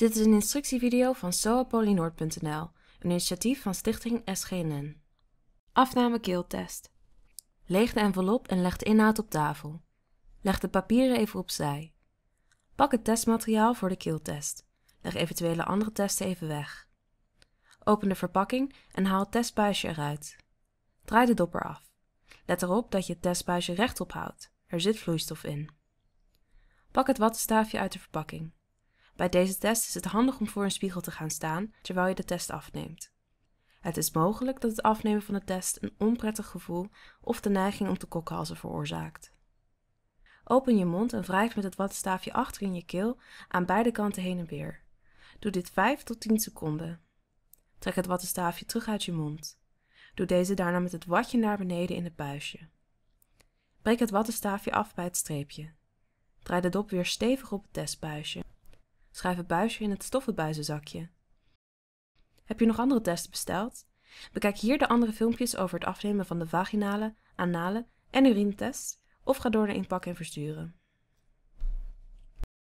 Dit is een instructievideo van soapolynoord.nl, een initiatief van stichting SGNN. Afname keeltest. Leeg de envelop en leg de inhoud op tafel. Leg de papieren even opzij. Pak het testmateriaal voor de keeltest. Leg eventuele andere testen even weg. Open de verpakking en haal het testbuisje eruit. Draai de dopper af. Let erop dat je het testbuisje rechtop houdt. Er zit vloeistof in. Pak het wattenstaafje uit de verpakking. Bij deze test is het handig om voor een spiegel te gaan staan terwijl je de test afneemt. Het is mogelijk dat het afnemen van de test een onprettig gevoel of de neiging om te kokhalzen veroorzaakt. Open je mond en wrijf met het wattenstaafje achter in je keel aan beide kanten heen en weer. Doe dit 5 tot 10 seconden. Trek het wattenstaafje terug uit je mond. Doe deze daarna met het watje naar beneden in het buisje. Breek het wattenstaafje af bij het streepje. Draai de dop weer stevig op het testbuisje. Schrijf het buisje in het stoffenbuizenzakje. Heb je nog andere testen besteld? Bekijk hier de andere filmpjes over het afnemen van de vaginale, anale en urinetest of ga door naar inpakken en versturen.